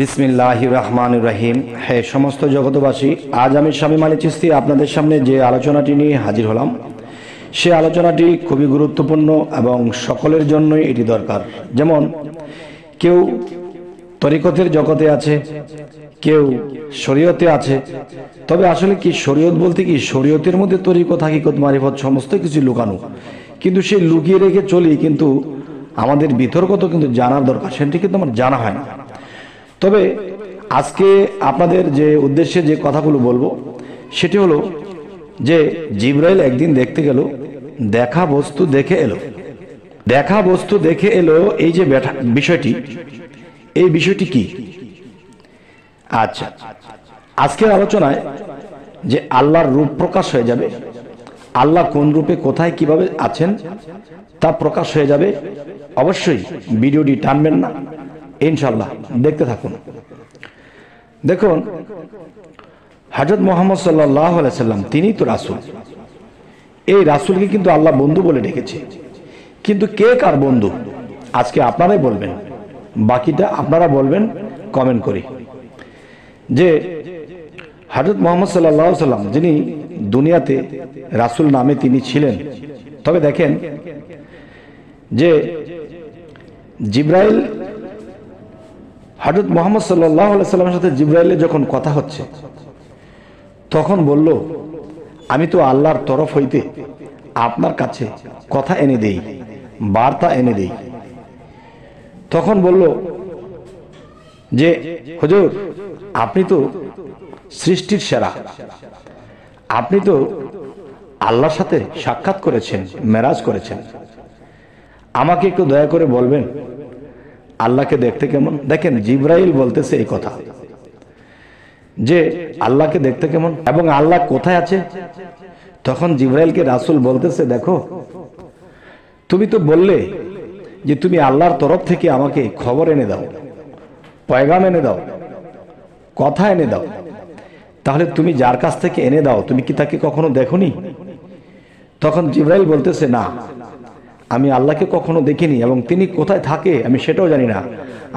বিসমিল্লাহ রহমান রহিম হে সমস্ত জগতবাসী আজ আমি স্বামী মালি চিস্তি আপনাদের সামনে যে আলোচনাটি নিয়ে হাজির হলাম সে আলোচনাটি খুবই গুরুত্বপূর্ণ এবং সকলের জন্যই এটি দরকার যেমন কেউ তরিকতের জগতে আছে কেউ শরীয়তে আছে তবে আসলে কি শরীয়ত বলতে কি শরীয়তের মধ্যে তরিকত হাকিকত মারিফত সমস্ত কিছু লুকানো কিন্তু সে লুকিয়ে রেখে চলি কিন্তু আমাদের বিতর্ক তো কিন্তু জানার দরকার সেটি কিন্তু আমার জানা হয় না তবে আজকে আপনাদের যে উদ্দেশ্যে যে কথাগুলো বলবো সেটি হলো যে জিব্রাইল একদিন দেখতে গেল দেখা বস্তু দেখে এলো দেখা বস্তু দেখে এলো এই যে বিষয়টি এই বিষয়টি কি আচ্ছা আজকের আলোচনায় যে আল্লাহর রূপ প্রকাশ হয়ে যাবে আল্লাহ কোন রূপে কোথায় কিভাবে আছেন তা প্রকাশ হয়ে যাবে অবশ্যই ভিডিওটি টানবেন না ইনশাল্লাহ দেখতে থাকুন দেখুন হাজরত মোহাম্মদ সাল্লাহ সাল্লাম তিনি তো রাসুল এই রাসুলকে কিন্তু আল্লাহ বন্ধু বলে ডেকেছে কিন্তু কে কার বন্ধু আজকে আপনারাই বলবেন বাকিটা আপনারা বলবেন কমেন্ট করে যে হাজরত মোহাম্মদ সাল্লাহ সাল্লাম যিনি দুনিয়াতে রাসুল নামে তিনি ছিলেন তবে দেখেন যে জিব্রাইল হজরত মোহাম্মদ সাল্লাহ সাল্লামের সাথে জিব্রাইলের যখন কথা হচ্ছে তখন বলল আমি তো আল্লাহর তরফ হইতে আপনার কাছে কথা এনে দেই বার্তা এনে দেই তখন বলল যে হজুর আপনি তো সৃষ্টির সেরা আপনি তো আল্লাহর সাথে সাক্ষাৎ করেছেন মেরাজ করেছেন আমাকে একটু দয়া করে বলবেন আল্লাহকে দেখতে কেমন দেখেন জিব্রাইল বলতেছে এই কথা যে আল্লাহকে দেখতে কেমন এবং আল্লাহ কোথায় আছে তখন জিব্রাইলকে রাসুল বলতেছে দেখো তুমি তো বললে যে তুমি আল্লাহর তরফ থেকে আমাকে খবর এনে দাও পয়গাম এনে দাও কথা এনে দাও তাহলে তুমি যার কাছ থেকে এনে দাও তুমি কি তাকে কখনো দেখো তখন জিব্রাইল বলতেছে না আমি আল্লাহকে কখনো দেখিনি এবং তিনি কোথায় থাকে আমি সেটাও জানি না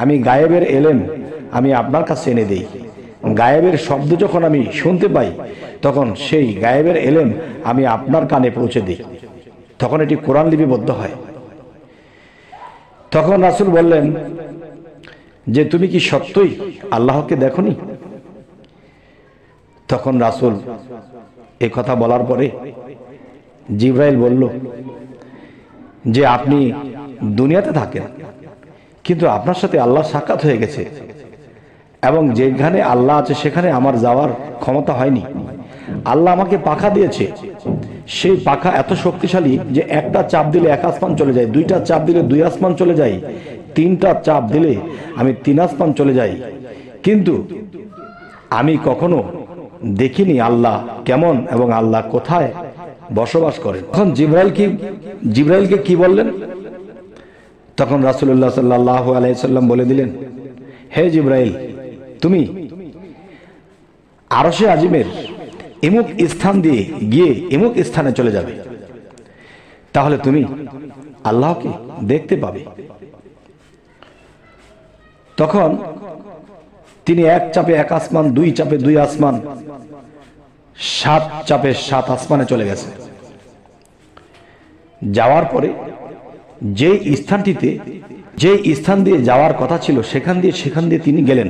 আমি গায়েবের এলেম আমি আপনার কাছে এনে দিই গায়েবের শব্দ যখন আমি শুনতে পাই তখন সেই গায়েবের এলেম আমি আপনার কানে পৌঁছে দিই তখন এটি কোরআন লিপিবদ্ধ হয় তখন রাসুল বললেন যে তুমি কি সত্যই আল্লাহকে দেখনি তখন রাসুল এ কথা বলার পরে জিব্রাইল বলল যে আপনি দুনিয়াতে থাকেন কিন্তু আপনার সাথে আল্লাহ সাক্ষাৎ হয়ে গেছে এবং যেখানে আল্লাহ আছে সেখানে আমার যাওয়ার ক্ষমতা হয়নি আল্লাহ আমাকে পাখা দিয়েছে সেই পাখা এত শক্তিশালী যে একটা চাপ দিলে এক আসমান চলে যায় দুইটা চাপ দিলে দুই আসমান চলে যায় তিনটা চাপ দিলে আমি তিন আসমান চলে যাই কিন্তু আমি কখনো দেখিনি আল্লাহ কেমন এবং আল্লাহ কোথায় বসবাস করেন তখন জিব্রাইল কি জিব্রাইলকে কি বললেন তখন রাসুল্লাহ সাল্লাহ আলাইসাল্লাম বলে দিলেন হে জিব্রাইল তুমি আরশে আজিমের ইমুক স্থান দিয়ে গিয়ে ইমুক স্থানে চলে যাবে তাহলে তুমি আল্লাহকে দেখতে পাবে তখন তিনি এক চাপে এক আসমান দুই চাপে দুই আসমান সাত চাপে সাত আসমানে চলে গেছে যাওয়ার পরে যে স্থানটিতে যে স্থান দিয়ে যাওয়ার কথা ছিল সেখান দিয়ে সেখান দিয়ে তিনি গেলেন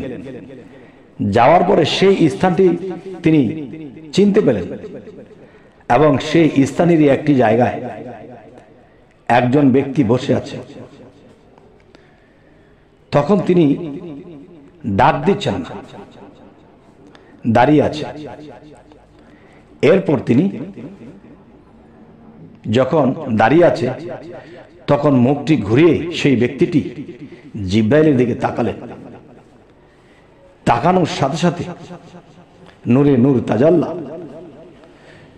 যাওয়ার পরে সেই স্থানটি তিনি চিনতে পেলেন এবং সেই স্থানেরই একটি জায়গায় একজন ব্যক্তি বসে আছে তখন তিনি ডাক দিচ্ছেন দাঁড়িয়ে আছে এরপর তিনি যখন দাঁড়িয়ে আছে তখন মুখটি ঘুরিয়ে সেই ব্যক্তিটি জিব্রাইলের দিকে তাকালেন তাকানোর সাথে সাথে নূরে নূর তাজাল্লা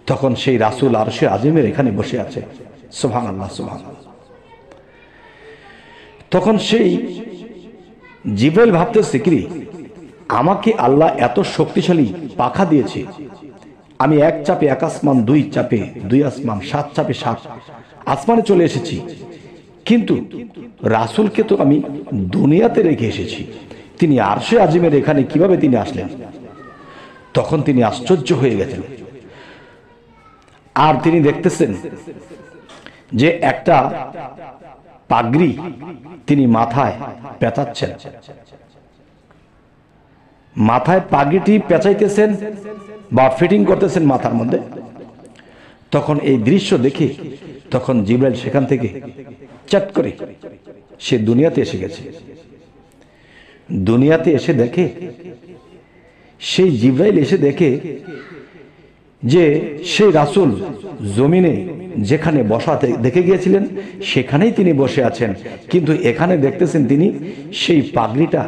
তখন সেই রাসুল আরশে আজিমের এখানে বসে আছে সোহান আল্লাহ সোহান তখন সেই জিব্রাইল ভাবতেছে সিকরি আমাকে আল্লাহ এত শক্তিশালী পাখা দিয়েছে আমি এক চাপে এক আসমান দুই চাপে দুই আসমান সাত চাপে সাত আসমানে চলে এসেছি কিন্তু রাসুলকে তো আমি দুনিয়াতে রেখে এসেছি তিনি আরশে আজিমের এখানে কিভাবে তিনি আসলেন তখন তিনি আশ্চর্য হয়ে গেছেন আর তিনি দেখতেছেন যে একটা পাগড়ি তিনি মাথায় পেঁচাচ্ছেন মাথায় পাগড়িটি পেঁচাইতেছেন বা ফিটিং করতেছেন মাথার মধ্যে তখন এই দৃশ্য দেখে তখন জিব্রাইল সেখান থেকে চ্যাট করে সে দুনিয়াতে এসে গেছে দুনিয়াতে এসে দেখে সেই জিব্রাইল এসে দেখে যে সেই রাসুল জমিনে যেখানে বসাতে দেখে গিয়েছিলেন সেখানেই তিনি বসে আছেন কিন্তু এখানে দেখতেছেন তিনি সেই পাগড়িটা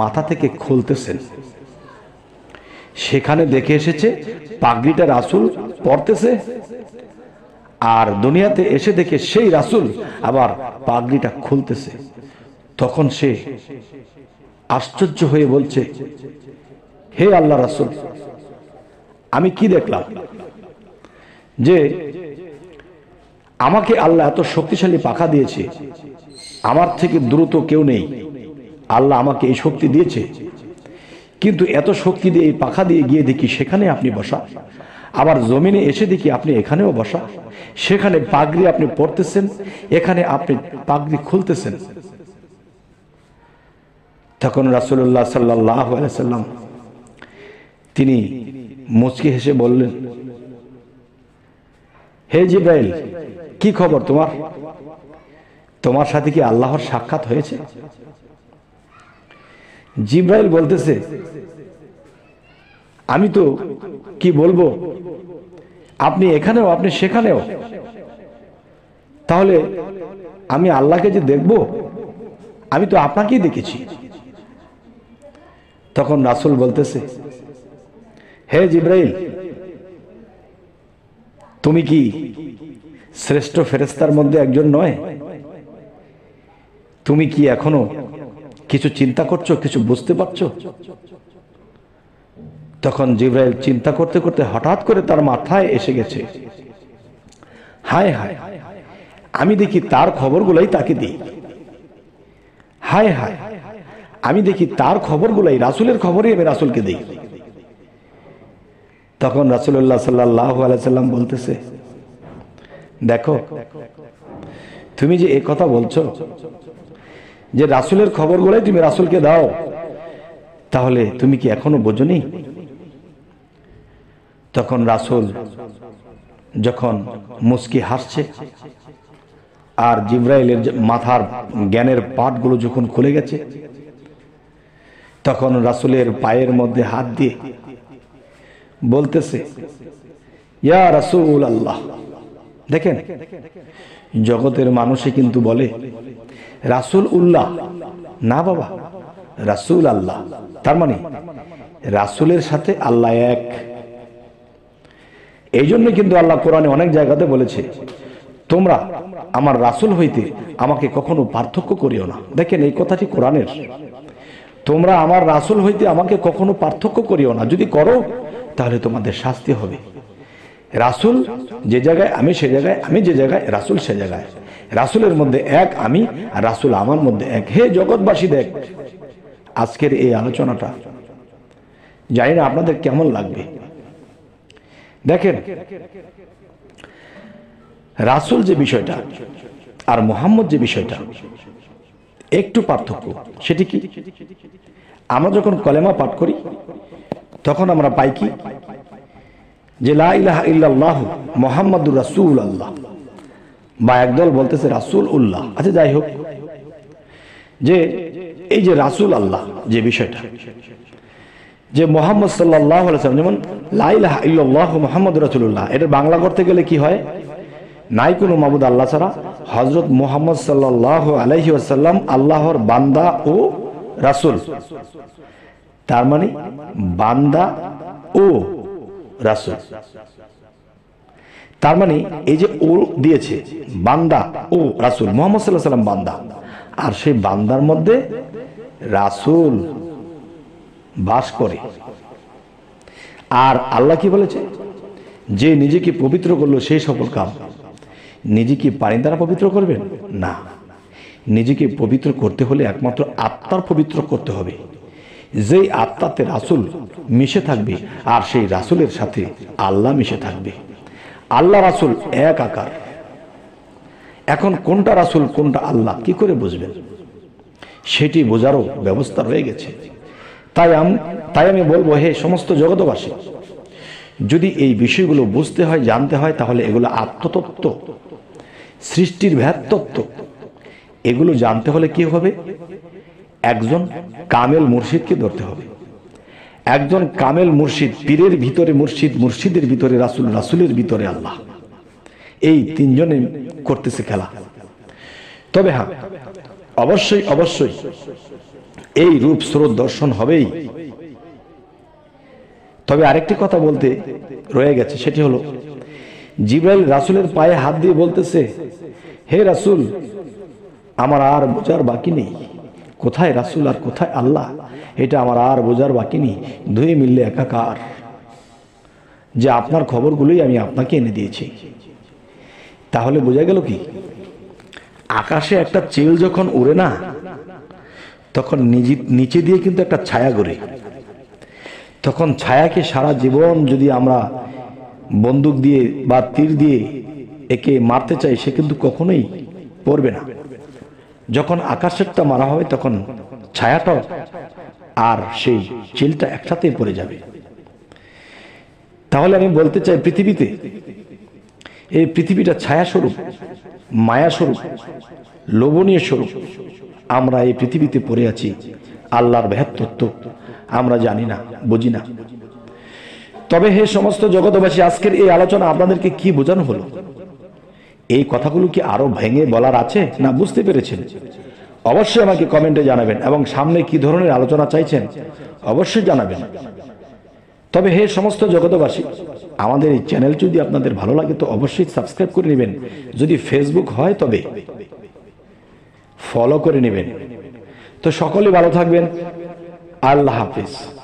মাথা থেকে খুলতেছেন সেখানে দেখে এসেছে পাগড়িটা রাসুল পড়তেছে আর দুনিয়াতে এসে দেখে সেই রাসুল আবার পাগড়িটা খুলতেছে তখন সে আশ্চর্য হয়ে বলছে হে আল্লাহ রাসুল আমি কি দেখলাম যে আমাকে আল্লাহ এত শক্তিশালী পাখা দিয়েছে আমার থেকে দ্রুত কেউ নেই আল্লাহ আমাকে এই শক্তি দিয়েছে কিন্তু এত শক্তি দিয়ে এই পাখা দিয়ে গিয়ে দেখি সেখানে আপনি বসা আবার জমিনে এসে দেখি আপনি এখানেও বসা সেখানে পাগড়ি আপনি পড়তেছেন এখানে আপনি পাগড়ি খুলতেছেন তখন রাসুল্লাহ সাল্লাহ সাল্লাম তিনি মুচকি হেসে বললেন হে জিব্রাইল কি খবর তোমার তোমার সাথে কি আল্লাহর সাক্ষাৎ হয়েছে জিব্রাইল বলতেছে আমি তো কি বলবো আপনি এখানেও আপনি সেখানেও তাহলে আমি আল্লাহকে যে দেখব আমি তো আপনাকেই দেখেছি তখন রাসুল বলতেছে হে জিব্রাইল তুমি কি শ্রেষ্ঠ ফেরেস্তার মধ্যে একজন নয় তুমি কি এখনো কিছু চিন্তা করছো কিছু বুঝতে পারছো তখন জিব্রাইল চিন্তা করতে করতে হঠাৎ করে তার মাথায় এসে গেছে হায় হায় আমি দেখি তার খবরগুলাই তাকে দিই হায় হায় আমি দেখি তার খবরগুলাই রাসুলের খবরই আমি রাসুলকে দিই তখন রাসুল্লাহ সাল্লাহ আলাইসাল্লাম বলতেছে দেখো তুমি যে এ কথা বলছো যে রাসুলের বলে তুমি রাসুলকে দাও তাহলে তুমি কি এখনো বোঝনি তখন রাসুল যখন মুসকি হাসছে আর জিব্রাইলের মাথার জ্ঞানের পাটগুলো যখন খুলে গেছে তখন রাসুলের পায়ের মধ্যে হাত দিয়ে বলতেছে ইয়া রাসুল আল্লাহ দেখেন জগতের মানুষে কিন্তু বলে রাসুল উল্লাহ না বাবা রাসুল আল্লাহ তার মানে রাসুলের সাথে আল্লাহ এক এই জন্য কিন্তু আল্লাহ কোরআনে অনেক জায়গাতে বলেছে তোমরা আমার রাসুল হইতে আমাকে কখনো পার্থক্য করিও না দেখেন এই কথাটি কোরআনের তোমরা আমার রাসুল হইতে আমাকে কখনো পার্থক্য করিও না যদি করো তাহলে তোমাদের শাস্তি হবে রাসুল যে জায়গায় আমি সে জায়গায় আমি যে জায়গায় রাসুল সে জায়গায় রাসুলের মধ্যে এক আমি আর রাসুল আমার মধ্যে এক হে জগৎবাসী দেখ আজকের এই আলোচনাটা জানি না আপনাদের কেমন লাগবে দেখেন রাসুল যে বিষয়টা আর মোহাম্মদ যে বিষয়টা একটু পার্থক্য সেটি কি আমরা যখন কলেমা পাঠ করি তখন আমরা পাই কি যে লাহ মোহাম্মদুর রাসুল আল্লাহ বা একদল বলতেছে রাসুল উল্লাহ আচ্ছা যাই হোক যে এই যে রাসুল আল্লাহ যে বিষয়টা যে মোহাম্মদ সাল্লাহ যেমন লাইলাহ ইল্লাহ মোহাম্মদ রসুল্লাহ এটা বাংলা করতে গেলে কি হয় নাই কোনো মাবুদ আল্লাহ ছাড়া হজরত মোহাম্মদ সাল্লাহ আলহি আসাল্লাম আল্লাহর বান্দা ও রাসুল তার মানে বান্দা ও রাসুল তার মানে এই যে ও দিয়েছে বান্দা ও রাসুল মোহাম্মদ সাল্লাহ সাল্লাম বান্দা আর সেই বান্দার মধ্যে রাসুল বাস করে আর আল্লাহ কি বলেছে যে নিজেকে পবিত্র করলো সেই সকল কাম নিজেকে পানি দ্বারা পবিত্র করবেন না নিজেকে পবিত্র করতে হলে একমাত্র আত্মার পবিত্র করতে হবে যেই আত্মাতে রাসুল মিশে থাকবে আর সেই রাসুলের সাথে আল্লাহ মিশে থাকবে আল্লাহ রাসুল এক আকার এখন কোনটা রাসুল কোনটা আল্লাহ কি করে বুঝবেন সেটি বোঝারও ব্যবস্থা রয়ে গেছে তাই আমি তাই আমি বলবো হে সমস্ত জগতবাসী যদি এই বিষয়গুলো বুঝতে হয় জানতে হয় তাহলে এগুলো আত্মতত্ত্ব সৃষ্টির ভ্যাতত্ত্ব এগুলো জানতে হলে কি হবে একজন কামেল মুর্শিদকে ধরতে হবে একজন কামেল মুর্শিদ পীরের ভিতরে মুর্শিদ মুর্শিদের ভিতরে রাসুল রাসুলের ভিতরে আল্লাহ এই তিনজনে করতেছে খেলা তবে হ্যাঁ অবশ্যই অবশ্যই এই রূপ স্রোত দর্শন হবেই তবে আরেকটি কথা বলতে রয়ে গেছে সেটি হলো জিব্রাইল রাসুলের পায়ে হাত দিয়ে বলতেছে হে রাসুল আমার আর বোঝার বাকি নেই কোথায় রাসুল আর কোথায় আল্লাহ এটা আমার আর বোঝার বাকি নেই ধুয়ে মিললে একাকার যে আপনার খবরগুলোই আমি আপনাকে এনে দিয়েছি তাহলে বোঝা গেল কি আকাশে একটা চেল যখন উড়ে না তখন নিজে নিচে দিয়ে কিন্তু একটা ছায়া গড়ে তখন ছায়াকে সারা জীবন যদি আমরা বন্দুক দিয়ে বা তীর দিয়ে একে মারতে চাই সে কিন্তু কখনোই পড়বে না যখন আকাশেরটা মারা হবে তখন ছায়াটাও আর সেই চিলটা একসাথে পড়ে যাবে তাহলে আমি বলতে চাই পৃথিবীতে এই পৃথিবীটা মায়া মায়াস্বরূপ লোভনীয় স্বরূপ আমরা এই পৃথিবীতে পড়ে আছি আল্লাহর তত্ত্ব আমরা জানি না বুঝি না তবে হে সমস্ত জগতবাসী আজকের এই আলোচনা আপনাদেরকে কি বোঝানো হলো এই কথাগুলো কি আরো ভেঙে বলার আছে না বুঝতে পেরেছেন অবশ্যই আমাকে কমেন্টে জানাবেন এবং সামনে কি ধরনের আলোচনা চাইছেন অবশ্যই জানাবেন তবে হে সমস্ত জগতবাসী আমাদের এই চ্যানেল যদি আপনাদের ভালো লাগে তো অবশ্যই সাবস্ক্রাইব করে নেবেন যদি ফেসবুক হয় তবে ফলো করে নেবেন তো সকলে ভালো থাকবেন আল্লাহ হাফিজ